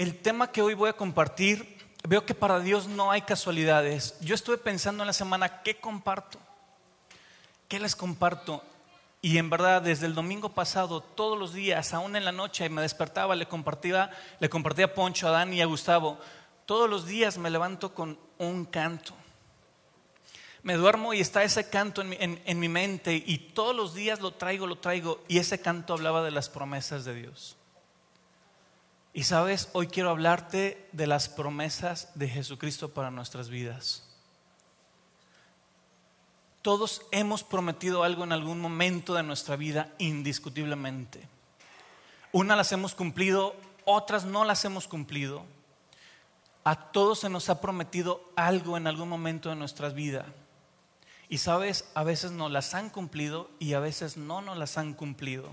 el tema que hoy voy a compartir, veo que para Dios no hay casualidades. Yo estuve pensando en la semana, ¿qué comparto? ¿Qué les comparto? Y en verdad, desde el domingo pasado, todos los días, aún en la noche, me despertaba, le compartía, le compartía a Poncho, a Dani y a Gustavo. Todos los días me levanto con un canto. Me duermo y está ese canto en mi mente y todos los días lo traigo, lo traigo. Y ese canto hablaba de las promesas de Dios. Y sabes, hoy quiero hablarte de las promesas de Jesucristo para nuestras vidas. Todos hemos prometido algo en algún momento de nuestra vida, indiscutiblemente. Unas las hemos cumplido, otras no las hemos cumplido. A todos se nos ha prometido algo en algún momento de nuestra vida. Y sabes, a veces nos las han cumplido y a veces no nos las han cumplido.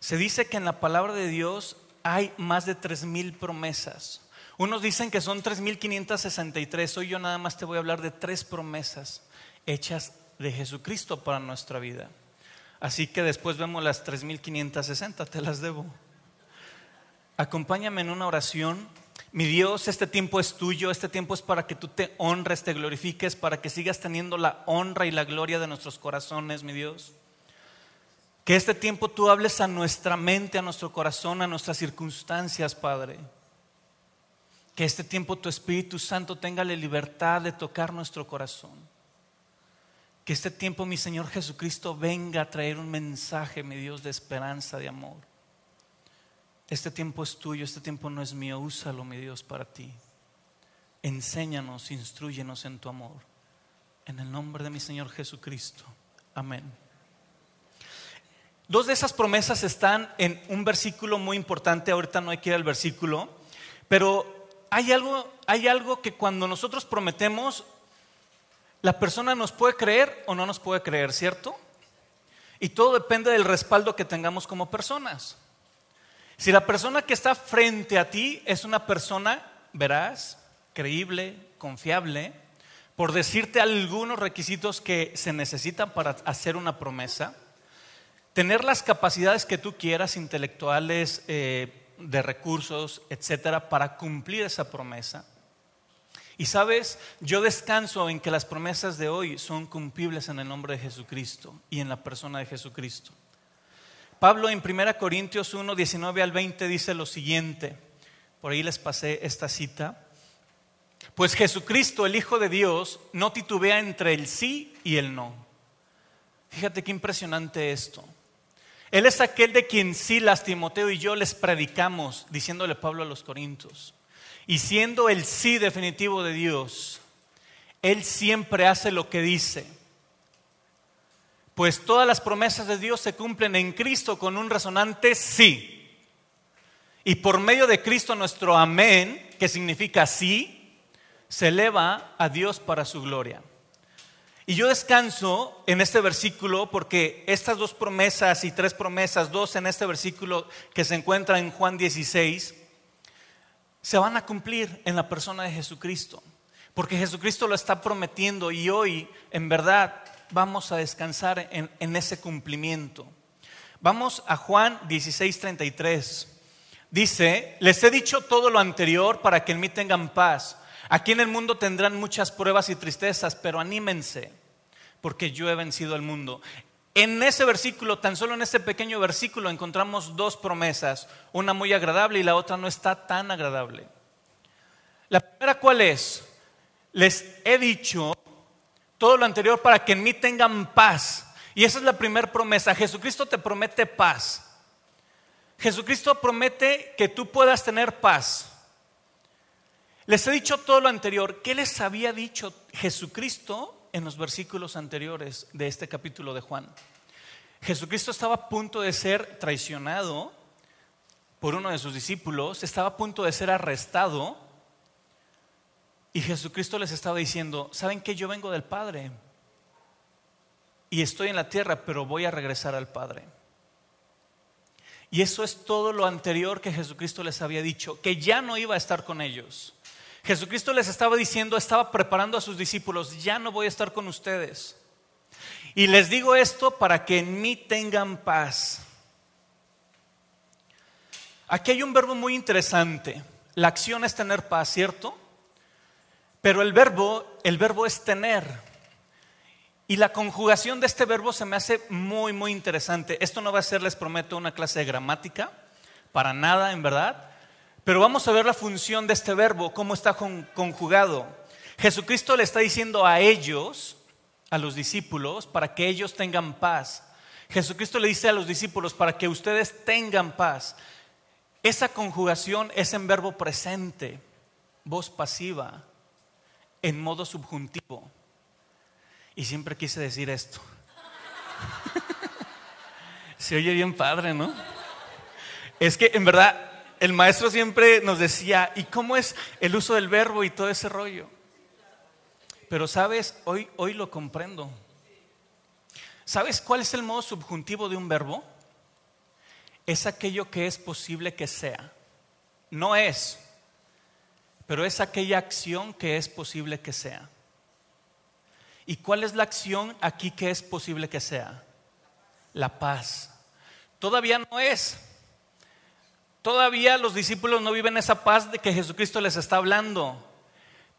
Se dice que en la palabra de Dios hay más de 3.000 promesas. Unos dicen que son 3.563. Hoy yo nada más te voy a hablar de tres promesas hechas de Jesucristo para nuestra vida. Así que después vemos las 3.560, te las debo. Acompáñame en una oración. Mi Dios, este tiempo es tuyo, este tiempo es para que tú te honres, te glorifiques, para que sigas teniendo la honra y la gloria de nuestros corazones, mi Dios. Que este tiempo tú hables a nuestra mente, a nuestro corazón, a nuestras circunstancias, Padre. Que este tiempo tu Espíritu Santo tenga la libertad de tocar nuestro corazón. Que este tiempo mi Señor Jesucristo venga a traer un mensaje, mi Dios, de esperanza, de amor. Este tiempo es tuyo, este tiempo no es mío, úsalo, mi Dios, para ti. Enséñanos, instruyenos en tu amor. En el nombre de mi Señor Jesucristo. Amén. Dos de esas promesas están en un versículo muy importante, ahorita no hay que ir al versículo, pero hay algo, hay algo que cuando nosotros prometemos, la persona nos puede creer o no nos puede creer, ¿cierto? Y todo depende del respaldo que tengamos como personas. Si la persona que está frente a ti es una persona verás, creíble, confiable, por decirte algunos requisitos que se necesitan para hacer una promesa, tener las capacidades que tú quieras, intelectuales, eh, de recursos, etcétera, para cumplir esa promesa. Y sabes, yo descanso en que las promesas de hoy son cumplibles en el nombre de Jesucristo y en la persona de Jesucristo. Pablo en 1 Corintios 1, 19 al 20 dice lo siguiente, por ahí les pasé esta cita, pues Jesucristo, el Hijo de Dios, no titubea entre el sí y el no. Fíjate qué impresionante esto. Él es aquel de quien las Timoteo y yo les predicamos, diciéndole Pablo a los Corintios. Y siendo el sí definitivo de Dios, Él siempre hace lo que dice. Pues todas las promesas de Dios se cumplen en Cristo con un resonante sí. Y por medio de Cristo nuestro amén, que significa sí, se eleva a Dios para su gloria. Y yo descanso en este versículo porque estas dos promesas y tres promesas, dos en este versículo que se encuentra en Juan 16, se van a cumplir en la persona de Jesucristo. Porque Jesucristo lo está prometiendo y hoy, en verdad, vamos a descansar en, ese cumplimiento. Vamos a Juan 16:33. Dice, les he dicho todo lo anterior para que en mí tengan paz. Aquí en el mundo tendrán muchas pruebas y tristezas, pero anímense porque yo he vencido al mundo. En ese versículo, tan solo en ese pequeño versículo, encontramos dos promesas, una muy agradable y la otra no está tan agradable. La primera, ¿cuál es? Les he dicho todo lo anterior para que en mí tengan paz. Y esa es la primera promesa. Jesucristo te promete paz. Jesucristo promete que tú puedas tener paz. Les he dicho todo lo anterior. ¿Qué les había dicho Jesucristo? en los versículos anteriores de este capítulo de Juan. Jesucristo estaba a punto de ser traicionado por uno de sus discípulos, estaba a punto de ser arrestado y Jesucristo les estaba diciendo, ¿saben que yo vengo del Padre? Y estoy en la tierra, pero voy a regresar al Padre. Y eso es todo lo anterior que Jesucristo les había dicho, que ya no iba a estar con ellos Jesucristo les estaba diciendo, estaba preparando a sus discípulos, ya no voy a estar con ustedes. Y les digo esto para que en mí tengan paz. Aquí hay un verbo muy interesante. La acción es tener paz, ¿cierto? Pero el verbo, el verbo es tener. Y la conjugación de este verbo se me hace muy, muy interesante. Esto no va a ser, les prometo, una clase de gramática, para nada, en verdad. Pero vamos a ver la función de este verbo, cómo está conjugado. Jesucristo le está diciendo a ellos, a los discípulos, para que ellos tengan paz. Jesucristo le dice a los discípulos, para que ustedes tengan paz. Esa conjugación es en verbo presente, voz pasiva, en modo subjuntivo. Y siempre quise decir esto. Se oye bien padre, ¿no? Es que en verdad el maestro siempre nos decía, ¿y cómo es el uso del verbo y todo ese rollo? Pero sabes, hoy, hoy lo comprendo. ¿Sabes cuál es el modo subjuntivo de un verbo? Es aquello que es posible que sea. No es, pero es aquella acción que es posible que sea. ¿Y cuál es la acción aquí que es posible que sea? La paz. Todavía no es, Todavía los discípulos no viven esa paz de que Jesucristo les está hablando,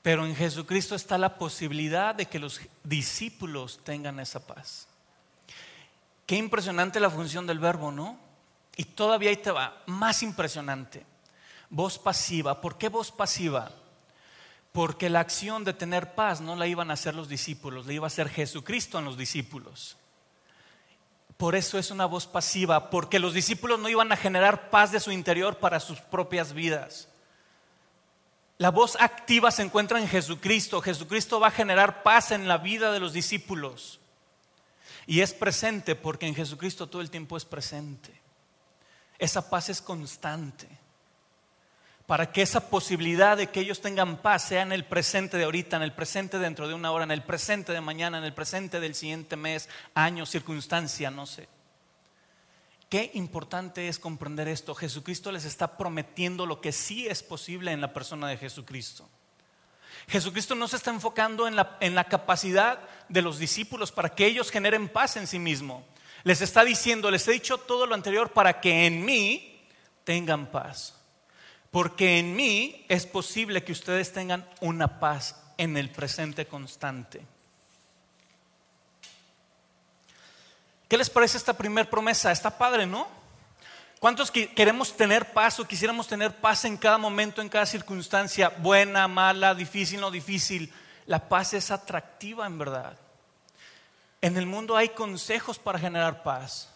pero en Jesucristo está la posibilidad de que los discípulos tengan esa paz. Qué impresionante la función del verbo, ¿no? Y todavía ahí te va, más impresionante. Voz pasiva. ¿Por qué voz pasiva? Porque la acción de tener paz no la iban a hacer los discípulos, la iba a hacer Jesucristo en los discípulos. Por eso es una voz pasiva, porque los discípulos no iban a generar paz de su interior para sus propias vidas. La voz activa se encuentra en Jesucristo. Jesucristo va a generar paz en la vida de los discípulos. Y es presente porque en Jesucristo todo el tiempo es presente. Esa paz es constante para que esa posibilidad de que ellos tengan paz sea en el presente de ahorita, en el presente dentro de una hora, en el presente de mañana, en el presente del siguiente mes, año, circunstancia, no sé. Qué importante es comprender esto. Jesucristo les está prometiendo lo que sí es posible en la persona de Jesucristo. Jesucristo no se está enfocando en la, en la capacidad de los discípulos para que ellos generen paz en sí mismo. Les está diciendo, les he dicho todo lo anterior para que en mí tengan paz porque en mí es posible que ustedes tengan una paz en el presente constante. ¿Qué les parece esta primer promesa? Está padre, ¿no? ¿Cuántos queremos tener paz o quisiéramos tener paz en cada momento, en cada circunstancia, buena, mala, difícil, no difícil? La paz es atractiva en verdad. En el mundo hay consejos para generar paz.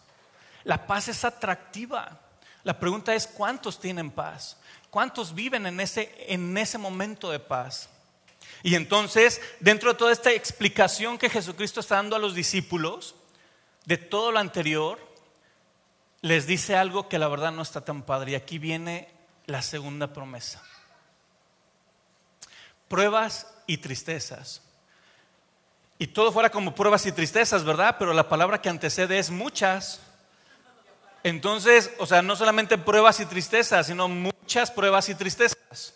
La paz es atractiva. La pregunta es, ¿cuántos tienen paz? ¿Cuántos viven en ese, en ese momento de paz? Y entonces, dentro de toda esta explicación que Jesucristo está dando a los discípulos, de todo lo anterior, les dice algo que la verdad no está tan padre. Y aquí viene la segunda promesa. Pruebas y tristezas. Y todo fuera como pruebas y tristezas, ¿verdad? Pero la palabra que antecede es muchas. Entonces, o sea, no solamente pruebas y tristezas, sino muchas muchas pruebas y tristezas.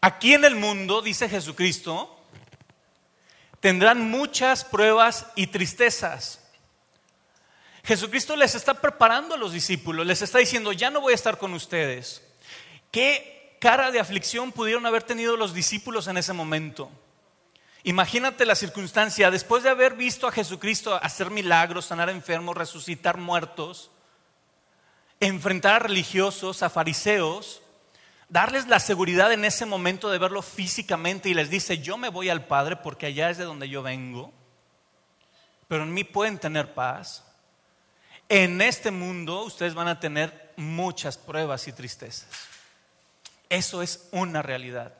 Aquí en el mundo, dice Jesucristo, tendrán muchas pruebas y tristezas. Jesucristo les está preparando a los discípulos, les está diciendo, ya no voy a estar con ustedes. ¿Qué cara de aflicción pudieron haber tenido los discípulos en ese momento? Imagínate la circunstancia, después de haber visto a Jesucristo hacer milagros, sanar enfermos, resucitar muertos, enfrentar a religiosos, a fariseos, darles la seguridad en ese momento de verlo físicamente y les dice, yo me voy al Padre porque allá es de donde yo vengo, pero en mí pueden tener paz. En este mundo ustedes van a tener muchas pruebas y tristezas. Eso es una realidad.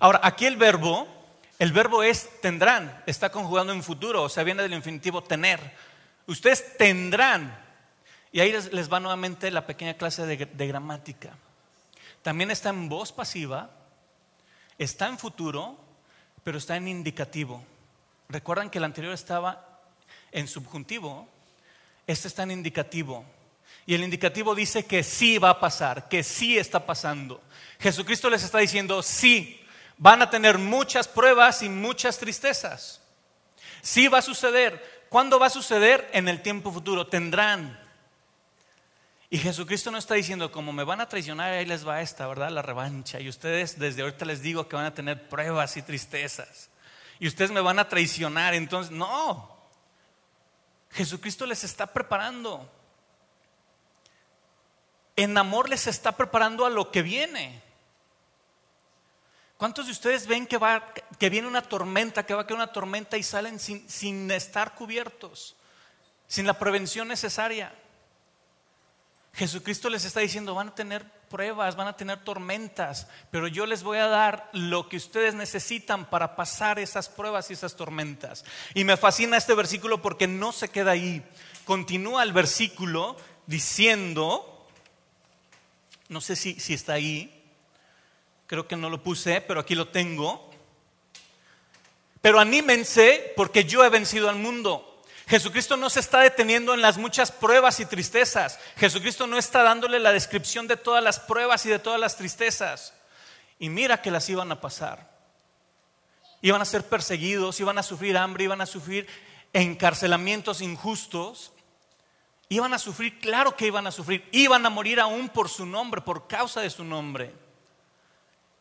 Ahora, aquí el verbo, el verbo es tendrán, está conjugando en futuro, o sea, viene del infinitivo tener. Ustedes tendrán y ahí les, va nuevamente la pequeña clase de, gramática. También está en voz pasiva, está en futuro, pero está en indicativo. Recuerdan que el anterior estaba en subjuntivo, este está en indicativo. Y el indicativo dice que sí va a pasar, que sí está pasando. Jesucristo les está diciendo, sí, van a tener muchas pruebas y muchas tristezas. Sí va a suceder. ¿Cuándo va a suceder? En el tiempo futuro. Tendrán. Y Jesucristo no está diciendo, como me van a traicionar, ahí les va esta, ¿verdad? La revancha. Y ustedes desde ahorita les digo que van a tener pruebas y tristezas. Y ustedes me van a traicionar. Entonces, no. Jesucristo les está preparando. En amor les está preparando a lo que viene. ¿Cuántos de ustedes ven que, va, que viene una tormenta, que va a caer una tormenta y salen sin, sin estar cubiertos, sin la prevención necesaria? Jesucristo les está diciendo, van a tener pruebas, van a tener tormentas, pero yo les voy a dar lo que ustedes necesitan para pasar esas pruebas y esas tormentas. Y me fascina este versículo porque no se queda ahí. Continúa el versículo diciendo, no sé si, si está ahí, creo que no lo puse, pero aquí lo tengo. Pero anímense porque yo he vencido al mundo. Jesucristo no se está deteniendo en las muchas pruebas y tristezas. Jesucristo no está dándole la descripción de todas las pruebas y de todas las tristezas. Y mira que las iban a pasar. Iban a ser perseguidos, iban a sufrir hambre, iban a sufrir encarcelamientos injustos. Iban a sufrir, claro que iban a sufrir. Iban a morir aún por su nombre, por causa de su nombre.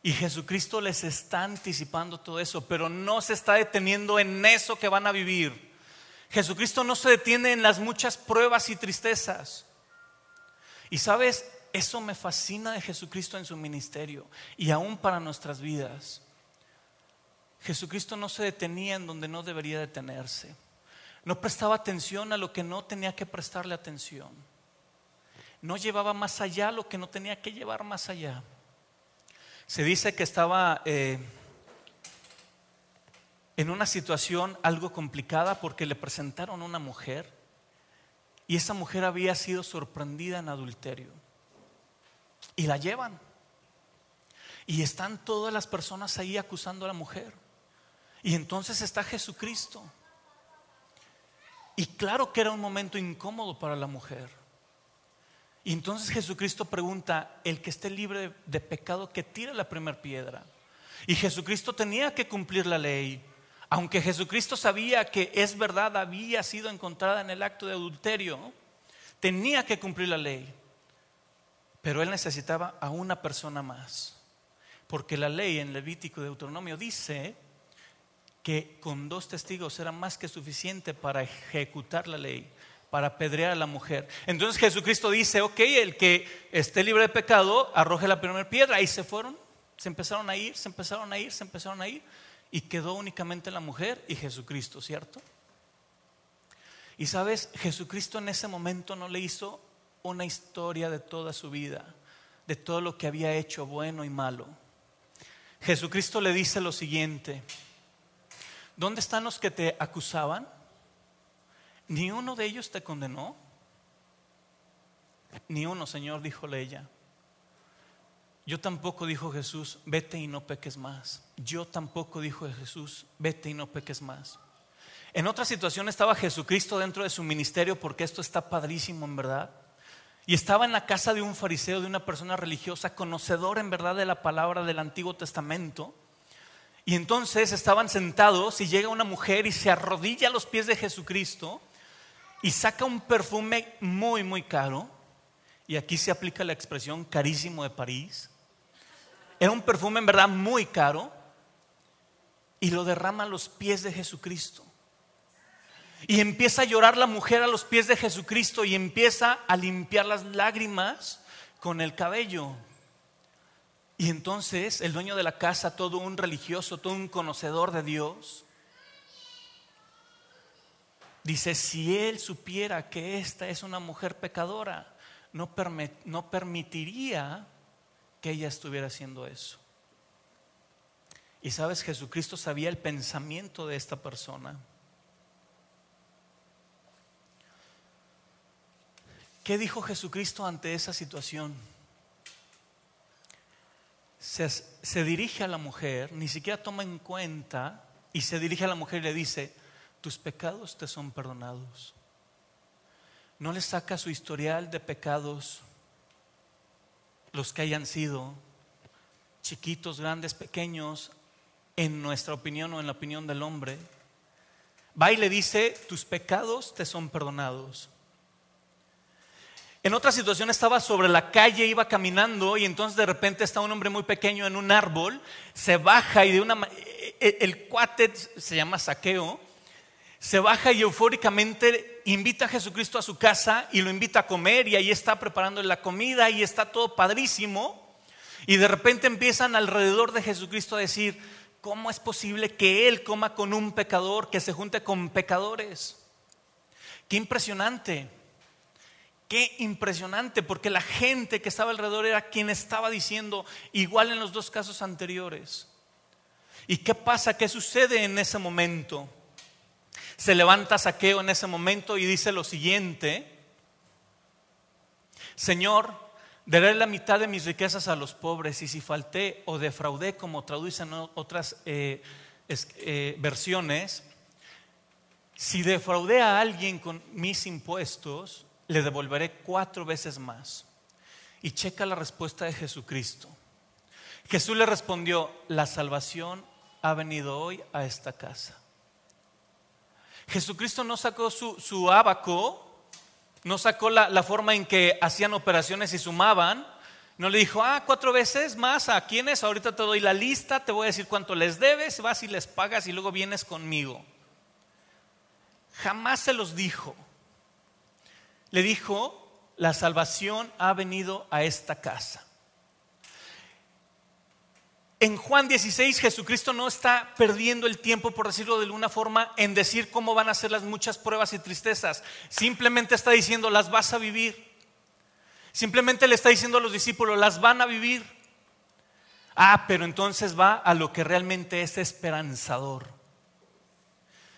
Y Jesucristo les está anticipando todo eso, pero no se está deteniendo en eso que van a vivir. Jesucristo no se detiene en las muchas pruebas y tristezas. Y sabes, eso me fascina de Jesucristo en su ministerio y aún para nuestras vidas. Jesucristo no se detenía en donde no debería detenerse. No prestaba atención a lo que no tenía que prestarle atención. No llevaba más allá lo que no tenía que llevar más allá. Se dice que estaba... Eh, en una situación algo complicada porque le presentaron una mujer y esa mujer había sido sorprendida en adulterio. Y la llevan. Y están todas las personas ahí acusando a la mujer. Y entonces está Jesucristo. Y claro que era un momento incómodo para la mujer. Y entonces Jesucristo pregunta, el que esté libre de pecado, que tire la primera piedra. Y Jesucristo tenía que cumplir la ley. Aunque Jesucristo sabía que es verdad había sido encontrada en el acto de adulterio, tenía que cumplir la ley. Pero él necesitaba a una persona más. Porque la ley en Levítico de Deuteronomio dice que con dos testigos era más que suficiente para ejecutar la ley, para apedrear a la mujer. Entonces Jesucristo dice, ok, el que esté libre de pecado, arroje la primera piedra. Y se fueron, se empezaron a ir, se empezaron a ir, se empezaron a ir y quedó únicamente la mujer y Jesucristo, ¿cierto? Y sabes, Jesucristo en ese momento no le hizo una historia de toda su vida, de todo lo que había hecho bueno y malo. Jesucristo le dice lo siguiente, ¿dónde están los que te acusaban? ¿Ni uno de ellos te condenó? Ni uno, Señor, díjole ella. Yo tampoco dijo Jesús, vete y no peques más. Yo tampoco dijo Jesús, vete y no peques más. En otra situación estaba Jesucristo dentro de su ministerio porque esto está padrísimo en verdad. Y estaba en la casa de un fariseo, de una persona religiosa, conocedor en verdad de la palabra del Antiguo Testamento. Y entonces estaban sentados y llega una mujer y se arrodilla a los pies de Jesucristo y saca un perfume muy, muy caro y aquí se aplica la expresión carísimo de París. Era un perfume en verdad muy caro y lo derrama a los pies de Jesucristo. Y empieza a llorar la mujer a los pies de Jesucristo y empieza a limpiar las lágrimas con el cabello. Y entonces el dueño de la casa, todo un religioso, todo un conocedor de Dios, dice, si él supiera que esta es una mujer pecadora, no, permitiría que ella estuviera haciendo eso. Y sabes, Jesucristo sabía el pensamiento de esta persona. ¿Qué dijo Jesucristo ante esa situación? Se, se, dirige a la mujer, ni siquiera toma en cuenta, y se dirige a la mujer y le dice, tus pecados te son perdonados no le saca su historial de pecados, los que hayan sido, chiquitos, grandes, pequeños, en nuestra opinión o en la opinión del hombre, va y le dice, tus pecados te son perdonados. En otra situación estaba sobre la calle, iba caminando y entonces de repente está un hombre muy pequeño en un árbol, se baja y de una... E-, e-, el cuate se llama saqueo, se baja y eufóricamente invita a Jesucristo a su casa y lo invita a comer y ahí está preparando la comida y está todo padrísimo. Y de repente empiezan alrededor de Jesucristo a decir, ¿cómo es posible que Él coma con un pecador, que se junte con pecadores? Qué impresionante, qué impresionante, porque la gente que estaba alrededor era quien estaba diciendo igual en los dos casos anteriores. ¿Y qué pasa? ¿Qué sucede en ese momento? se levanta Saqueo en ese momento y dice lo siguiente, Señor, daré la mitad de mis riquezas a los pobres y si falté o defraudé, como traducen otras eh, eh, versiones, si defraudé a alguien con mis impuestos, le devolveré cuatro veces más. Y checa la respuesta de Jesucristo. Jesús le respondió, la salvación ha venido hoy a esta casa, Jesucristo no sacó su, su abaco, no sacó la, la, forma en que hacían operaciones y sumaban. No le dijo, ah, cuatro veces más a quienes, ahorita te doy la lista, te voy a decir cuánto les debes, vas y les pagas y luego vienes conmigo. Jamás se los dijo. Le dijo, la salvación ha venido a esta casa. En Juan 16 Jesucristo no está perdiendo el tiempo, por decirlo de alguna forma, en decir cómo van a ser las muchas pruebas y tristezas. Simplemente está diciendo, las vas a vivir. Simplemente le está diciendo a los discípulos, las van a vivir. Ah, pero entonces va a lo que realmente es esperanzador.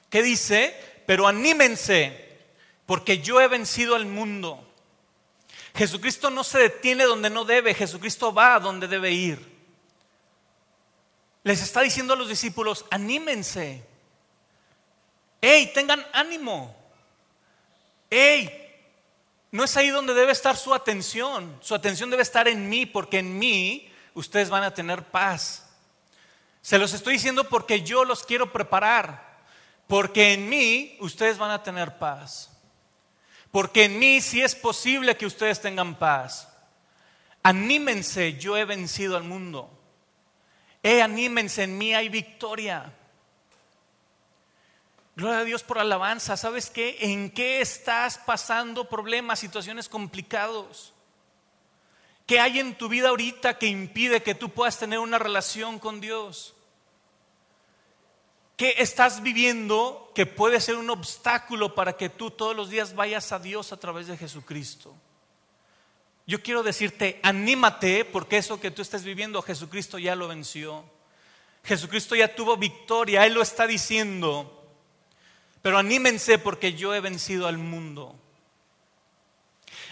¿Qué dice? Pero anímense, porque yo he vencido al mundo. Jesucristo no se detiene donde no debe, Jesucristo va a donde debe ir les está diciendo a los discípulos, anímense. ey, tengan ánimo. ey, no es ahí donde debe estar su atención. Su atención debe estar en mí, porque en mí ustedes van a tener paz. Se los estoy diciendo porque yo los quiero preparar. Porque en mí ustedes van a tener paz. Porque en mí sí es posible que ustedes tengan paz. Anímense, yo he vencido al mundo. Eh, anímense, en mí hay victoria. Gloria a Dios por alabanza. ¿Sabes qué? ¿En qué estás pasando problemas, situaciones complicados? ¿Qué hay en tu vida ahorita que impide que tú puedas tener una relación con Dios? ¿Qué estás viviendo que puede ser un obstáculo para que tú todos los días vayas a Dios a través de Jesucristo? Yo quiero decirte, anímate porque eso que tú estás viviendo, Jesucristo ya lo venció. Jesucristo ya tuvo victoria, Él lo está diciendo. Pero anímense porque yo he vencido al mundo.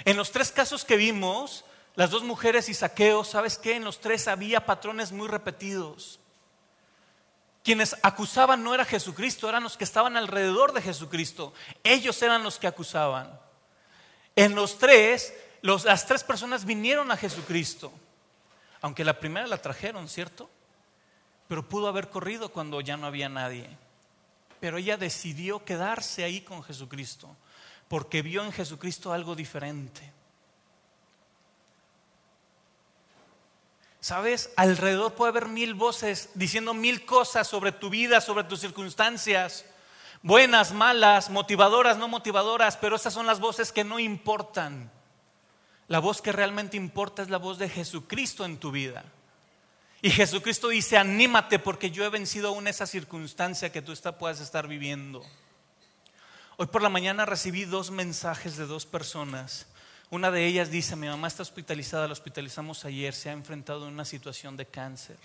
En los tres casos que vimos, las dos mujeres y saqueo, ¿sabes qué? En los tres había patrones muy repetidos. Quienes acusaban no era Jesucristo, eran los que estaban alrededor de Jesucristo. Ellos eran los que acusaban. En los tres las tres personas vinieron a Jesucristo, aunque la primera la trajeron, ¿cierto? Pero pudo haber corrido cuando ya no había nadie. Pero ella decidió quedarse ahí con Jesucristo, porque vio en Jesucristo algo diferente. Sabes, alrededor puede haber mil voces diciendo mil cosas sobre tu vida, sobre tus circunstancias, buenas, malas, motivadoras, no motivadoras, pero esas son las voces que no importan. La voz que realmente importa es la voz de Jesucristo en tu vida. Y Jesucristo dice, anímate porque yo he vencido aún esa circunstancia que tú está, puedas estar viviendo. Hoy por la mañana recibí dos mensajes de dos personas. Una de ellas dice, mi mamá está hospitalizada, la hospitalizamos ayer, se ha enfrentado a una situación de cáncer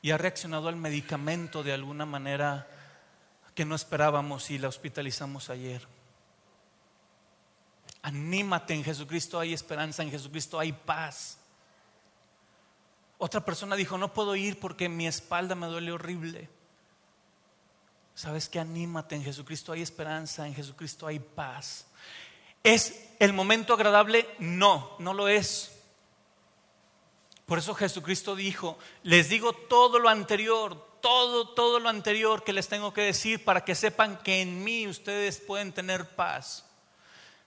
y ha reaccionado al medicamento de alguna manera que no esperábamos y la hospitalizamos ayer. Anímate en Jesucristo, hay esperanza, en Jesucristo hay paz. Otra persona dijo, no puedo ir porque mi espalda me duele horrible. ¿Sabes qué, Anímate, en Jesucristo hay esperanza, en Jesucristo hay paz. ¿Es el momento agradable? No, no lo es. Por eso Jesucristo dijo, les digo todo lo anterior, todo, todo lo anterior que les tengo que decir para que sepan que en mí ustedes pueden tener paz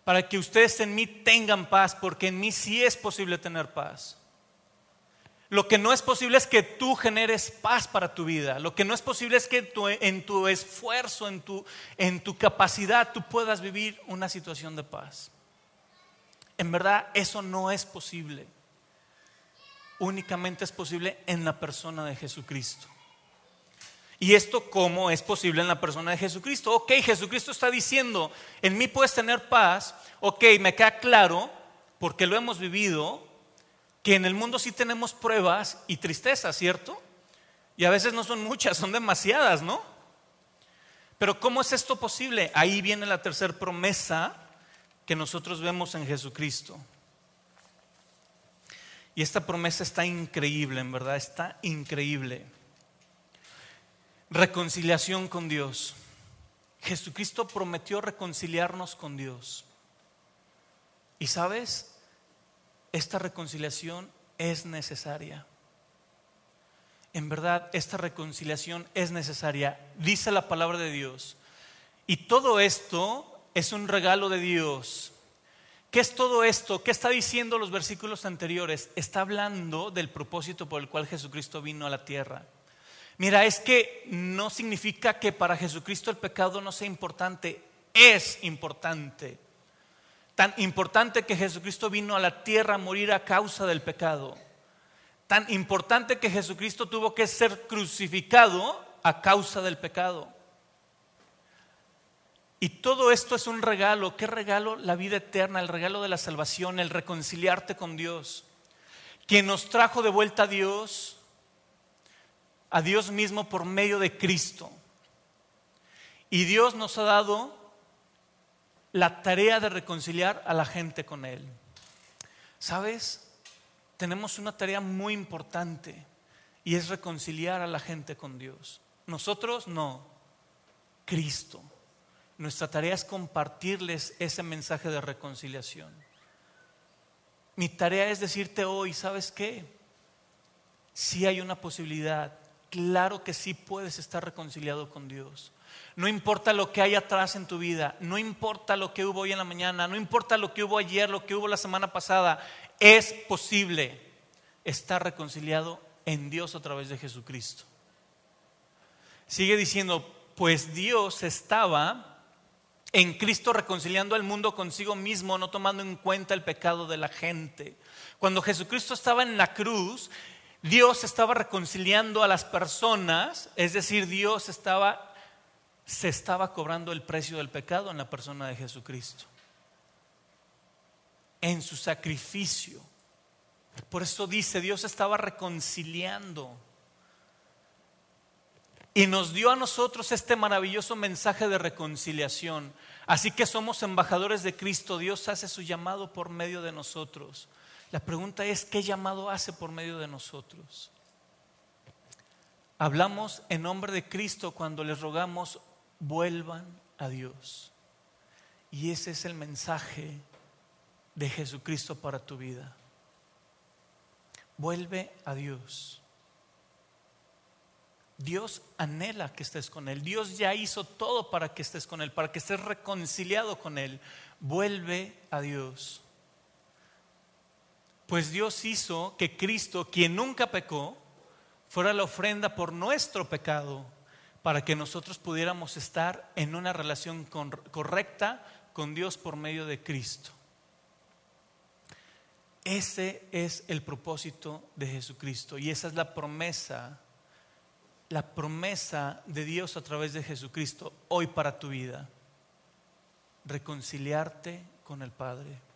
para que ustedes en mí tengan paz, porque en mí sí es posible tener paz. Lo que no es posible es que tú generes paz para tu vida. Lo que no es posible es que en tu esfuerzo, en tu, en tu capacidad, tú puedas vivir una situación de paz. En verdad, eso no es posible. Únicamente es posible en la persona de Jesucristo. ¿Y esto cómo es posible en la persona de Jesucristo? Ok, Jesucristo está diciendo, en mí puedes tener paz, ok, me queda claro, porque lo hemos vivido, que en el mundo sí tenemos pruebas y tristezas, ¿cierto? Y a veces no son muchas, son demasiadas, ¿no? Pero ¿cómo es esto posible? Ahí viene la tercera promesa que nosotros vemos en Jesucristo. Y esta promesa está increíble, en verdad, está increíble. Reconciliación con Dios. Jesucristo prometió reconciliarnos con Dios. Y sabes, esta reconciliación es necesaria. En verdad, esta reconciliación es necesaria, dice la palabra de Dios. Y todo esto es un regalo de Dios. ¿Qué es todo esto? ¿Qué está diciendo los versículos anteriores? Está hablando del propósito por el cual Jesucristo vino a la tierra. Mira, es que no significa que para Jesucristo el pecado no sea importante, es importante. Tan importante que Jesucristo vino a la tierra a morir a causa del pecado. Tan importante que Jesucristo tuvo que ser crucificado a causa del pecado. Y todo esto es un regalo. ¿Qué regalo? La vida eterna, el regalo de la salvación, el reconciliarte con Dios. Quien nos trajo de vuelta a Dios, a Dios mismo por medio de Cristo. Y Dios nos ha dado la tarea de reconciliar a la gente con Él. ¿Sabes? Tenemos una tarea muy importante y es reconciliar a la gente con Dios. Nosotros no, Cristo. Nuestra tarea es compartirles ese mensaje de reconciliación. Mi tarea es decirte hoy, ¿sabes qué? Si hay una posibilidad Claro que sí puedes estar reconciliado con Dios. No importa lo que hay atrás en tu vida, no importa lo que hubo hoy en la mañana, no importa lo que hubo ayer, lo que hubo la semana pasada, es posible estar reconciliado en Dios a través de Jesucristo. Sigue diciendo, pues Dios estaba en Cristo reconciliando al mundo consigo mismo, no tomando en cuenta el pecado de la gente. Cuando Jesucristo estaba en la cruz, Dios estaba reconciliando a las personas, es decir, Dios estaba, se estaba cobrando el precio del pecado en la persona de Jesucristo, en su sacrificio. Por eso dice, Dios estaba reconciliando. Y nos dio a nosotros este maravilloso mensaje de reconciliación. Así que somos embajadores de Cristo. Dios hace su llamado por medio de nosotros. La pregunta es, ¿qué llamado hace por medio de nosotros? Hablamos en nombre de Cristo cuando les rogamos, vuelvan a Dios. Y ese es el mensaje de Jesucristo para tu vida. Vuelve a Dios. Dios anhela que estés con Él. Dios ya hizo todo para que estés con Él, para que estés reconciliado con Él. Vuelve a Dios pues Dios hizo que Cristo, quien nunca pecó, fuera la ofrenda por nuestro pecado, para que nosotros pudiéramos estar en una relación correcta con Dios por medio de Cristo. Ese es el propósito de Jesucristo y esa es la promesa, la promesa de Dios a través de Jesucristo hoy para tu vida, reconciliarte con el Padre.